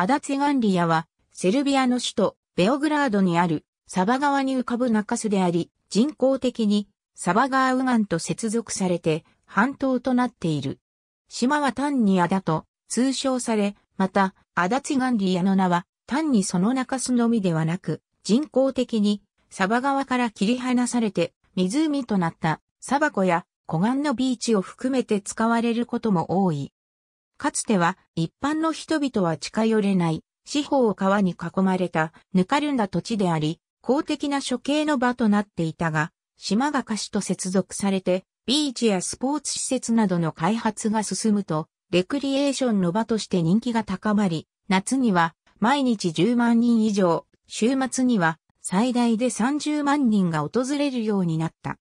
アダツガンリアは、セルビアの首都、ベオグラードにある、サバ川に浮かぶ中州であり、人工的に、サバ川右岸と接続されて、半島となっている。島は単にアダと、通称され、また、アダツガンリアの名は、単にその中州のみではなく、人工的に、サバ川から切り離されて、湖となった、サバ湖や、湖岸のビーチを含めて使われることも多い。かつては一般の人々は近寄れない、四方を川に囲まれたぬかるんだ土地であり、公的な処刑の場となっていたが、島が貸しと接続されて、ビーチやスポーツ施設などの開発が進むと、レクリエーションの場として人気が高まり、夏には毎日10万人以上、週末には最大で30万人が訪れるようになった。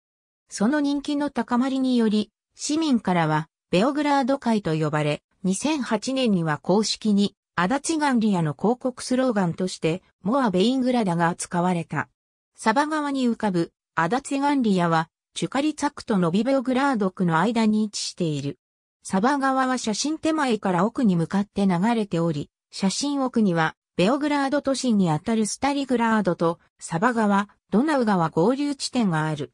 その人気の高まりにより、市民からはベオグラード会と呼ばれ、2008年には公式に、アダチガンリアの広告スローガンとして、モア・ベイングラダが使われた。サバ川に浮かぶ、アダチガンリアは、チュカリツァクとノビベオグラードクの間に位置している。サバ川は写真手前から奥に向かって流れており、写真奥には、ベオグラード都市にあたるスタリグラードと、サバ川、ドナウ川合流地点がある。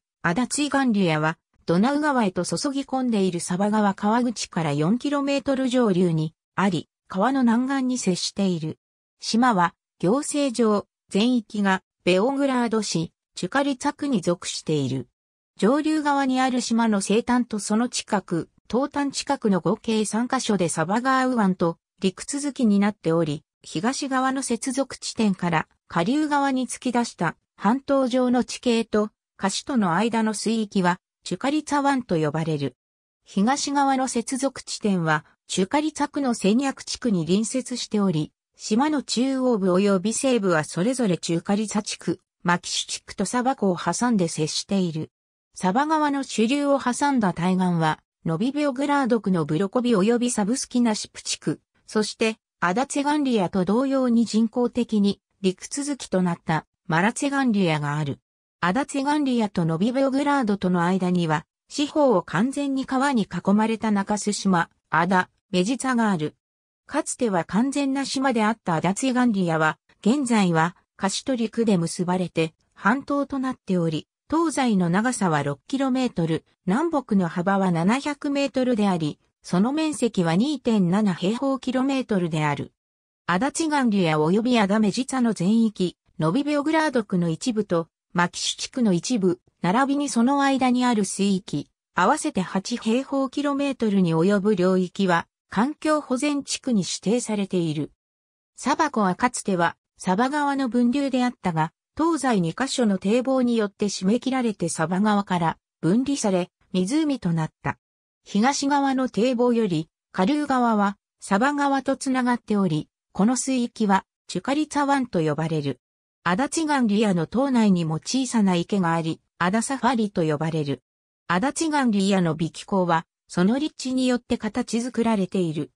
チガンリアは、ドナウ川へと注ぎ込んでいるサバ川川口から 4km 上流にあり、川の南岸に接している。島は行政上全域がベオグラード市、チュカリツァクに属している。上流側にある島の西端とその近く、東端近くの合計3カ所でサバ川ー湾と陸続きになっており、東側の接続地点から下流側に突き出した半島上の地形と下市との間の水域はチュカリツァ湾と呼ばれる。東側の接続地点は、チュカリツァ区の戦略地区に隣接しており、島の中央部及び西部はそれぞれチュカリツァ地区、マキシュ地区とサバ湖を挟んで接している。サバ川の主流を挟んだ対岸は、ノビビオグラード区のブロコビ及びサブスキナシプ地区、そして、アダツェガンリアと同様に人工的に陸続きとなったマラツェガンリアがある。アダツィガンリアとノビベオグラードとの間には、四方を完全に川に囲まれた中洲島、アダ、メジツァがある。かつては完全な島であったアダツィガンリアは、現在は、カシトリクで結ばれて、半島となっており、東西の長さは 6km、南北の幅は 700m であり、その面積は2.7平方キロメートルである。アダチガンリア及びアダメジツァの全域、ノビベオグラード区の一部と、牧市地区の一部、並びにその間にある水域、合わせて8平方キロメートルに及ぶ領域は、環境保全地区に指定されている。サバ湖はかつては、サバ川の分流であったが、東西2カ所の堤防によって締め切られてサバ川から分離され、湖となった。東側の堤防より、下流側はサバ川とつながっており、この水域はチュカリツァ湾と呼ばれる。足立岩リアの島内にも小さな池があり、アダサファリと呼ばれる。足立岩リアの微気候は、その立地によって形作られている。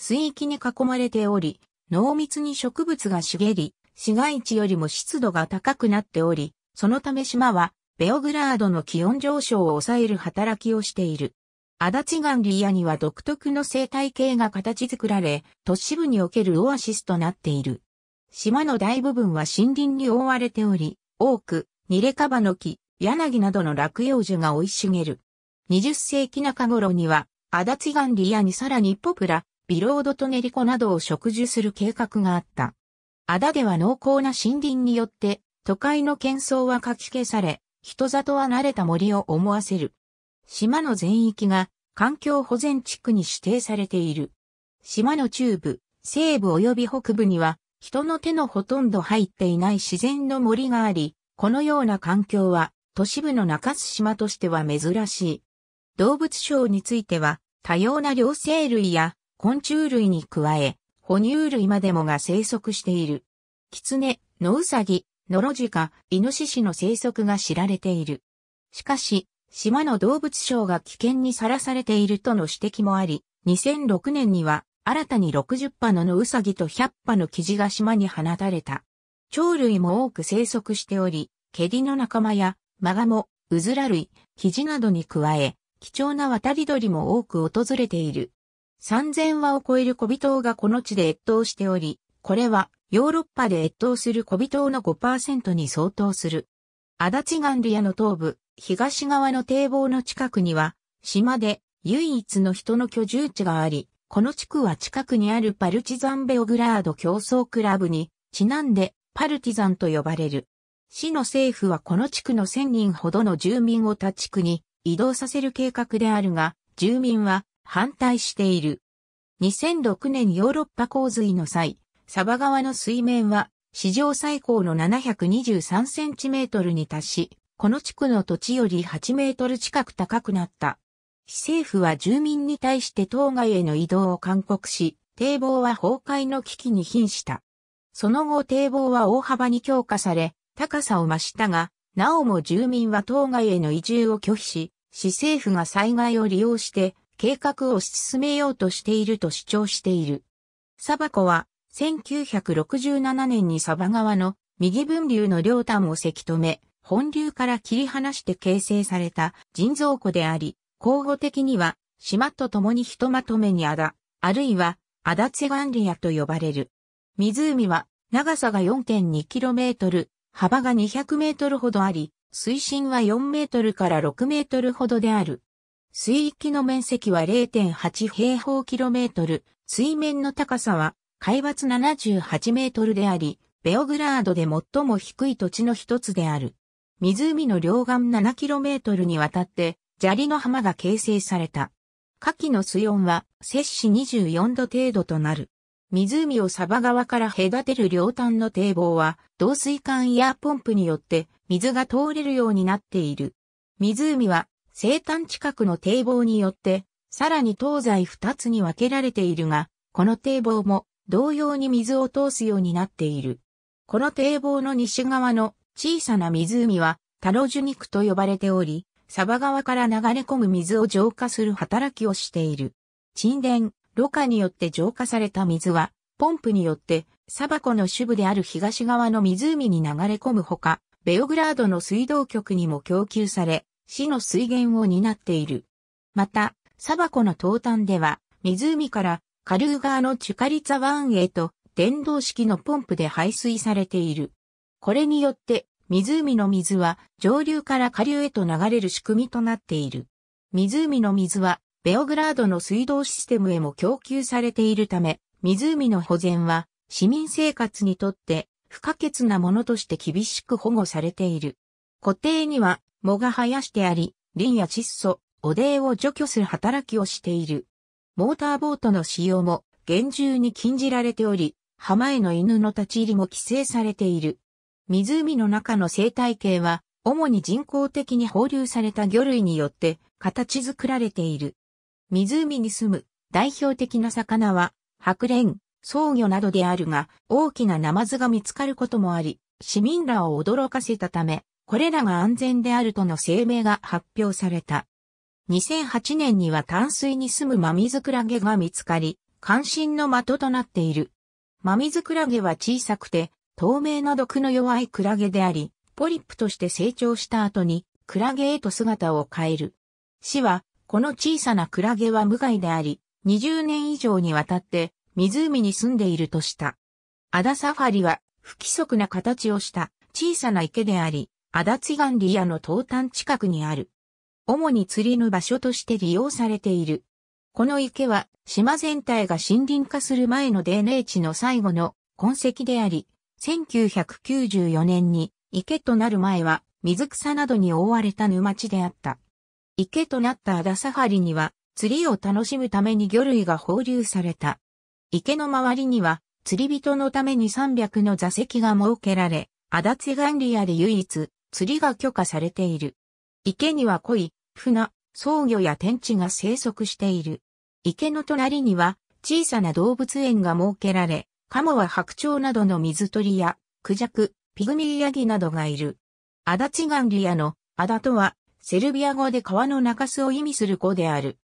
水域に囲まれており、濃密に植物が茂り、市街地よりも湿度が高くなっており、そのため島は、ベオグラードの気温上昇を抑える働きをしている。足立岩リアには独特の生態系が形作られ、都市部におけるオアシスとなっている。島の大部分は森林に覆われており、多く、ニレカバの木、柳などの落葉樹が生い茂る。20世紀中頃には、アダツガンリアにさらにポプラ、ビロードとネリコなどを植樹する計画があった。アダでは濃厚な森林によって、都会の喧騒はかき消され、人里は慣れた森を思わせる。島の全域が環境保全地区に指定されている。島の中部、西部及び北部には人の手のほとんど入っていない自然の森があり、このような環境は都市部の中洲島としては珍しい。動物省については多様な両生類や昆虫類に加え、哺乳類までもが生息している。キツネ、ノウサギ、ノロジカ、イノシシの生息が知られている。しかし、島の動物省が危険にさらされているとの指摘もあり、2006年には新たに60羽の野ウサギと100羽のキジが島に放たれた。鳥類も多く生息しており、ケリの仲間やマガモ、ウズラ類、キジなどに加え、貴重な渡り鳥も多く訪れている。3000羽を超える小人がこの地で越冬しており、これはヨーロッパで越冬する小人の5%に相当する。アダチガンリアの東部、東側の堤防の近くには、島で唯一の人の居住地があり、この地区は近くにあるパルチザンベオグラード競争クラブに、ちなんでパルティザンと呼ばれる。市の政府はこの地区の1000人ほどの住民を他地区に移動させる計画であるが、住民は反対している。2006年ヨーロッパ洪水の際、サバ川の水面は史上最高の723センチメートルに達し、この地区の土地より8メートル近く高くなった。市政府は住民に対して島外への移動を勧告し、堤防は崩壊の危機に瀕した。その後堤防は大幅に強化され、高さを増したが、なおも住民は島外への移住を拒否し、市政府が災害を利用して計画を進めようとしていると主張している。サバコは1967年にサバ川の右分流の両端をせき止め、本流から切り離して形成された人造湖であり、交互的には、島と共にひとまとめにあだ、あるいは、あだチガンリアと呼ばれる。湖は、長さが 4.2km、幅が 200m ほどあり、水深は4メートルから6メートルほどである。水域の面積は0.8平方キロメートル、水面の高さは海抜78メートルであり、ベオグラードで最も低い土地の一つである。湖の両岸7キロメートルにわたって砂利の浜が形成された。夏季の水温は摂氏24度程度となる。湖を鯖川から隔てる両端の堤防は、導水管やポンプによって水が通れるようになっている。湖は生誕近くの堤防によって、さらに東西二つに分けられているが、この堤防も同様に水を通すようになっている。この堤防の西側の小さな湖は、タロジュニクと呼ばれており、サバ川から流れ込む水を浄化する働きをしている。沈殿、ろ過によって浄化された水は、ポンプによって、サバ湖の主部である東側の湖に流れ込むほか、ベオグラードの水道局にも供給され、市の水源を担っている。また、サバ湖の東端では、湖からカルー川のチュカリツァ湾へと電動式のポンプで排水されている。これによって湖の水は上流から下流へと流れる仕組みとなっている。湖の水はベオグラードの水道システムへも供給されているため、湖の保全は市民生活にとって不可欠なものとして厳しく保護されている。固定には藻が生やしてあり、ンや窒素、汚泥を除去する働きをしている。モーターボートの使用も厳重に禁じられており、浜への犬の立ち入りも規制されている。湖の中の生態系は、主に人工的に放流された魚類によって形作られている。湖に住む代表的な魚は、白蓮、草魚などであるが、大きなナマズが見つかることもあり、市民らを驚かせたため、これらが安全であるとの声明が発表された。2008年には淡水に住むマミズクラゲが見つかり、関心の的となっている。マミズクラゲは小さくて、透明な毒の弱いクラゲであり、ポリップとして成長した後に、クラゲへと姿を変える。死は、この小さなクラゲは無害であり、20年以上にわたって、湖に住んでいるとした。アダサファリは、不規則な形をした小さな池であり、アダツィガンリアの東端近くにある。主に釣りの場所として利用されている。この池は島全体が森林化する前の泥泥地の最後の痕跡であり、1994年に池となる前は水草などに覆われた沼地であった。池となったアダサハリには釣りを楽しむために魚類が放流された。池の周りには釣り人のために300の座席が設けられ、アダツガンリアで唯一釣りが許可されている。池には鯉、船、草魚や天地が生息している。池の隣には小さな動物園が設けられ、カモは白鳥などの水鳥や、クジャク、ピグミーヤギなどがいる。アダチガンリアのアダとは、セルビア語で川の中州を意味する語である。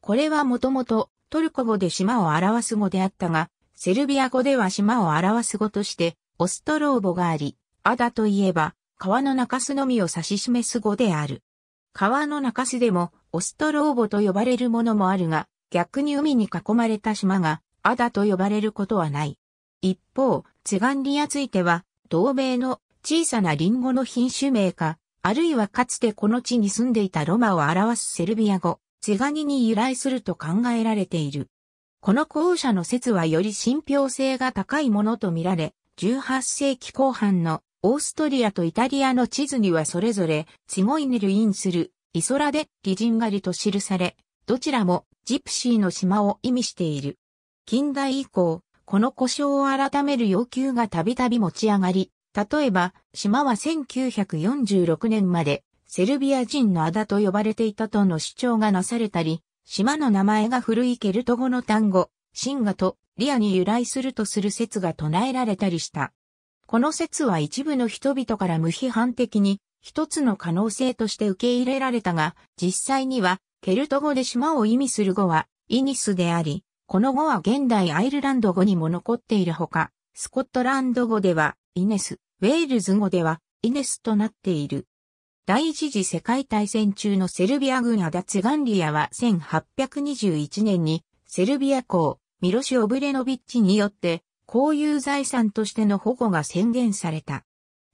これはもともとトルコ語で島を表す語であったが、セルビア語では島を表す語として、オストローボがあり、アダといえば、川の中州のみを指し示す語である。川の中州でも、オストローボと呼ばれるものもあるが、逆に海に囲まれた島が、アダと呼ばれることはない。一方、ツガンリアついては、同名の小さなリンゴの品種名か、あるいはかつてこの地に住んでいたロマを表すセルビア語、ツガニに由来すると考えられている。この後者の説はより信憑性が高いものとみられ、18世紀後半のオーストリアとイタリアの地図にはそれぞれ、ツゴイネルインする、イソラデッリジンガリと記され、どちらもジプシーの島を意味している。近代以降、この故障を改める要求がたびたび持ち上がり、例えば、島は1946年まで、セルビア人のあだと呼ばれていたとの主張がなされたり、島の名前が古いケルト語の単語、シンガとリアに由来するとする説が唱えられたりした。この説は一部の人々から無批判的に一つの可能性として受け入れられたが、実際にはケルト語で島を意味する語はイニスであり、この語は現代アイルランド語にも残っているほか、スコットランド語ではイネス、ウェールズ語ではイネスとなっている。第一次世界大戦中のセルビア軍アダツガンリアは1821年にセルビア公ミロシ・オブレノビッチによって公有財産としての保護が宣言された。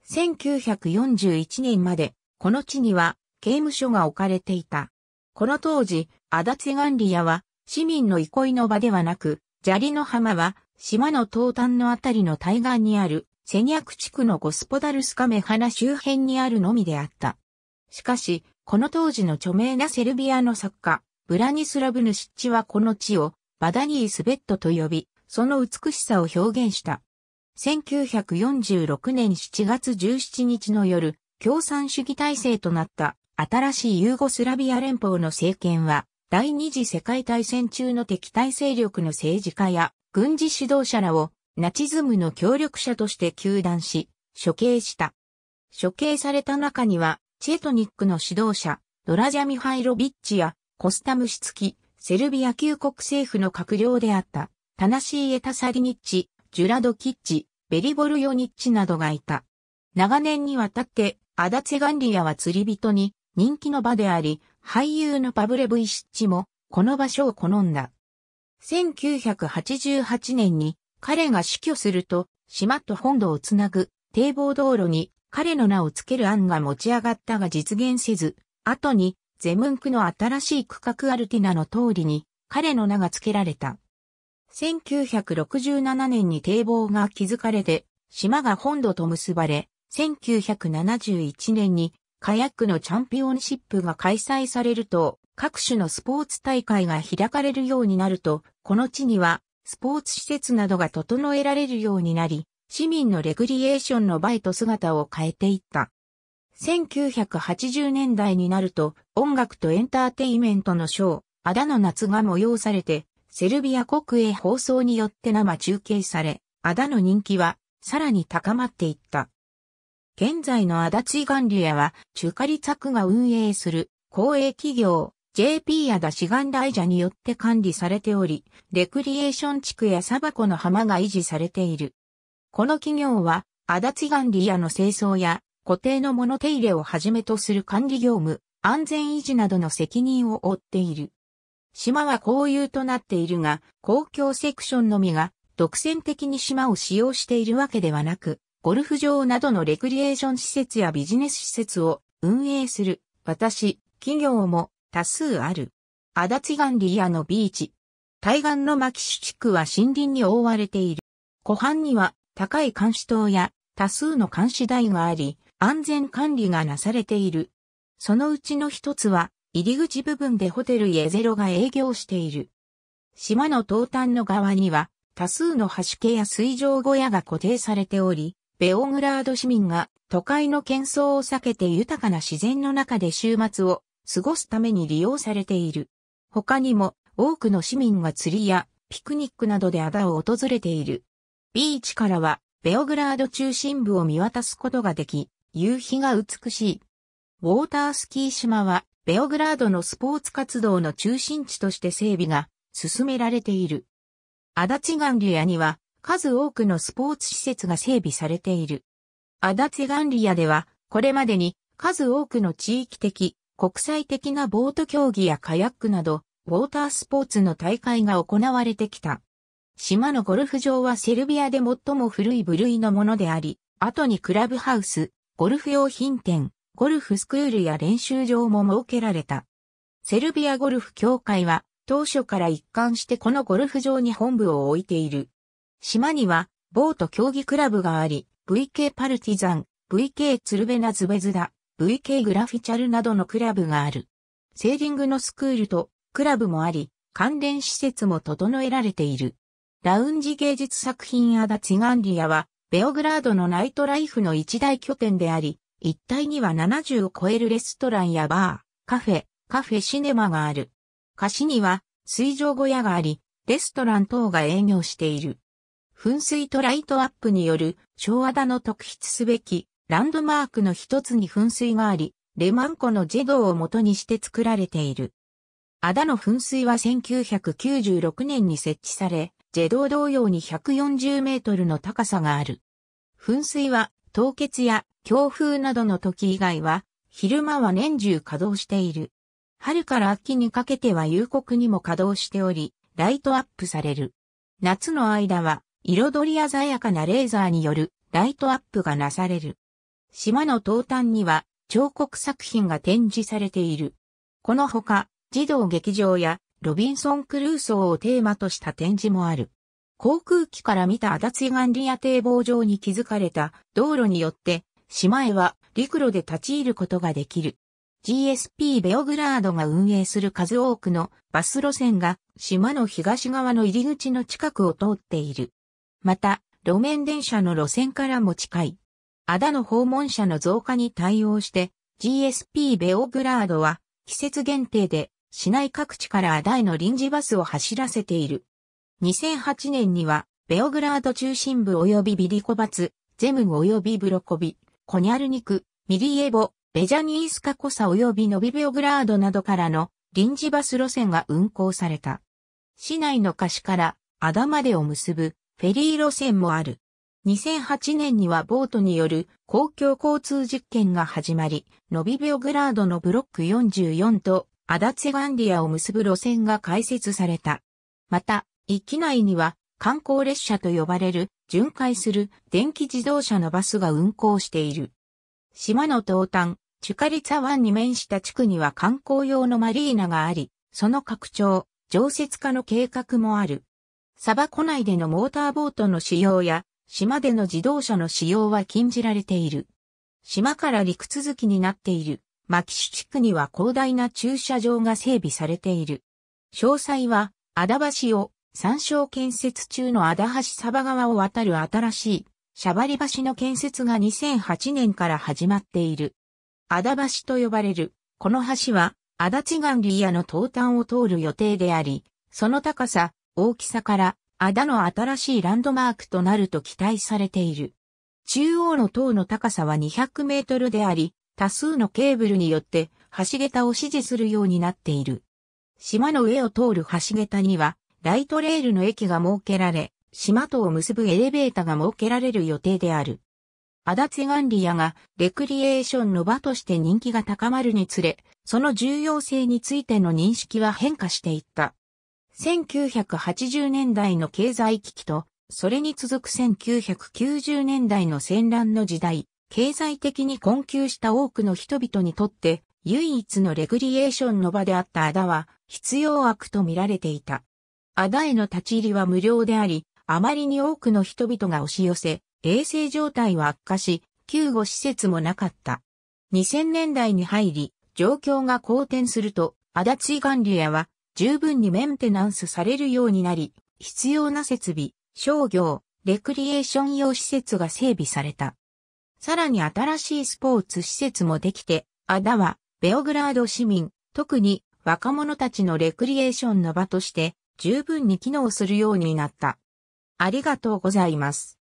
1941年までこの地には刑務所が置かれていた。この当時、アダツガンリアは市民の憩いの場ではなく、砂利の浜は、島の東端のあたりの対岸にある、セニャク地区のゴスポダルスカメ花周辺にあるのみであった。しかし、この当時の著名なセルビアの作家、ブラニスラブヌシッチはこの地を、バダニースベットと呼び、その美しさを表現した。1946年7月17日の夜、共産主義体制となった新しいユーゴスラビア連邦の政権は、第二次世界大戦中の敵対勢力の政治家や軍事指導者らをナチズムの協力者として糾弾し、処刑した。処刑された中には、チェトニックの指導者、ドラジャ・ミハイロビッチや、コスタムシツキ、セルビア旧国政府の閣僚であった、タナシーエ・タサリニッチ、ジュラド・キッチ、ベリボルヨニッチなどがいた。長年にわたって、アダツェガンリアは釣り人に人気の場であり、俳優のパブレ・ブイシッチもこの場所を好んだ。1988年に彼が死去すると島と本土をつなぐ堤防道路に彼の名を付ける案が持ち上がったが実現せず、後にゼムンクの新しい区画アルティナの通りに彼の名が付けられた。1967年に堤防が築かれて、島が本土と結ばれ、1971年にカヤックのチャンピオンシップが開催されると、各種のスポーツ大会が開かれるようになると、この地には、スポーツ施設などが整えられるようになり、市民のレクリエーションの場へと姿を変えていった。1980年代になると、音楽とエンターテイメントのショー、アダの夏が催されて、セルビア国営放送によって生中継され、アダの人気は、さらに高まっていった。現在の足立岩流屋は、中華カリが運営する公営企業 JP やだ志願ジャによって管理されており、レクリエーション地区やサバコの浜が維持されている。この企業は、足立岩リアの清掃や固定の物手入れをはじめとする管理業務、安全維持などの責任を負っている。島は公有となっているが、公共セクションのみが独占的に島を使用しているわけではなく、ゴルフ場などのレクリエーション施設やビジネス施設を運営する、私、企業も多数ある。足立岩リアのビーチ。対岸の牧主地区は森林に覆われている。湖畔には高い監視塔や多数の監視台があり、安全管理がなされている。そのうちの一つは、入り口部分でホテルエゼロが営業している。島の東端の側には、多数の橋家や水上小屋が固定されており、ベオグラード市民が都会の喧騒を避けて豊かな自然の中で週末を過ごすために利用されている。他にも多くの市民が釣りやピクニックなどでアダを訪れている。ビーチからはベオグラード中心部を見渡すことができ、夕日が美しい。ウォータースキー島はベオグラードのスポーツ活動の中心地として整備が進められている。足立岩流屋には数多くのスポーツ施設が整備されている。アダツガンリアでは、これまでに数多くの地域的、国際的なボート競技やカヤックなど、ウォータースポーツの大会が行われてきた。島のゴルフ場はセルビアで最も古い部類のものであり、後にクラブハウス、ゴルフ用品店、ゴルフスクールや練習場も設けられた。セルビアゴルフ協会は当初から一貫してこのゴルフ場に本部を置いている。島には、ボート競技クラブがあり、VK パルティザン、VK ツルベナズベズダ、VK グラフィチャルなどのクラブがある。セーリングのスクールとクラブもあり、関連施設も整えられている。ラウンジ芸術作品アダチガンリアは、ベオグラードのナイトライフの一大拠点であり、一帯には70を超えるレストランやバー、カフェ、カフェシネマがある。貸しには水上小屋があり、レストラン等が営業している。噴水とライトアップによる昭和田の特筆すべきランドマークの一つに噴水があり、レマンコのジェドを元にして作られている。あだの噴水は1996年に設置され、ジェド同様に140メートルの高さがある。噴水は凍結や強風などの時以外は、昼間は年中稼働している。春から秋にかけては夕刻にも稼働しており、ライトアップされる。夏の間は彩り鮮やかなレーザーによるライトアップがなされる。島の東端には彫刻作品が展示されている。このほか、児童劇場やロビンソン・クルーソーをテーマとした展示もある。航空機から見たアダツイガンリア堤防上に築かれた道路によって、島へは陸路で立ち入ることができる。GSP ベオグラードが運営する数多くのバス路線が島の東側の入り口の近くを通っている。また、路面電車の路線からも近い。アダの訪問者の増加に対応して、GSP ベオグラードは、季節限定で、市内各地からアダへの臨時バスを走らせている。2008年には、ベオグラード中心部及びビリコバツ、ゼムン及びブロコビ、コニャルニク、ミリエボ、ベジャニースカコサ及びノビベオグラードなどからの臨時バス路線が運行された。市内の貸しからアダまでを結ぶフェリー路線もある。2008年にはボートによる公共交通実験が始まり、ノビビオグラードのブロック44とアダツェガンディアを結ぶ路線が開設された。また、域内には観光列車と呼ばれる巡回する電気自動車のバスが運行している。島の東端、チュカリツァ湾に面した地区には観光用のマリーナがあり、その拡張、常設化の計画もある。バ湖内でのモーターボートの使用や、島での自動車の使用は禁じられている。島から陸続きになっている、牧キ地区には広大な駐車場が整備されている。詳細は、あだ橋を、山椒建設中のあだ橋サバ川を渡る新しい、シャバリ橋の建設が2008年から始まっている。あだ橋と呼ばれる、この橋は、足立岩リアの東端を通る予定であり、その高さ大きさから、アダの新しいランドマークとなると期待されている。中央の塔の高さは200メートルであり、多数のケーブルによって橋桁を支持するようになっている。島の上を通る橋桁には、ライトレールの駅が設けられ、島とを結ぶエレベーターが設けられる予定である。アダツェガンリアがレクリエーションの場として人気が高まるにつれ、その重要性についての認識は変化していった。1980年代の経済危機と、それに続く1990年代の戦乱の時代、経済的に困窮した多くの人々にとって、唯一のレクリエーションの場であったアダは、必要悪と見られていた。アダへの立ち入りは無料であり、あまりに多くの人々が押し寄せ、衛生状態は悪化し、救護施設もなかった。2000年代に入り、状況が好転すると、アダツイガンリエは十分にメンテナンスされるようになり、必要な設備、商業、レクリエーション用施設が整備された。さらに新しいスポーツ施設もできて、アダは、ベオグラード市民、特に若者たちのレクリエーションの場として、十分に機能するようになった。ありがとうございます。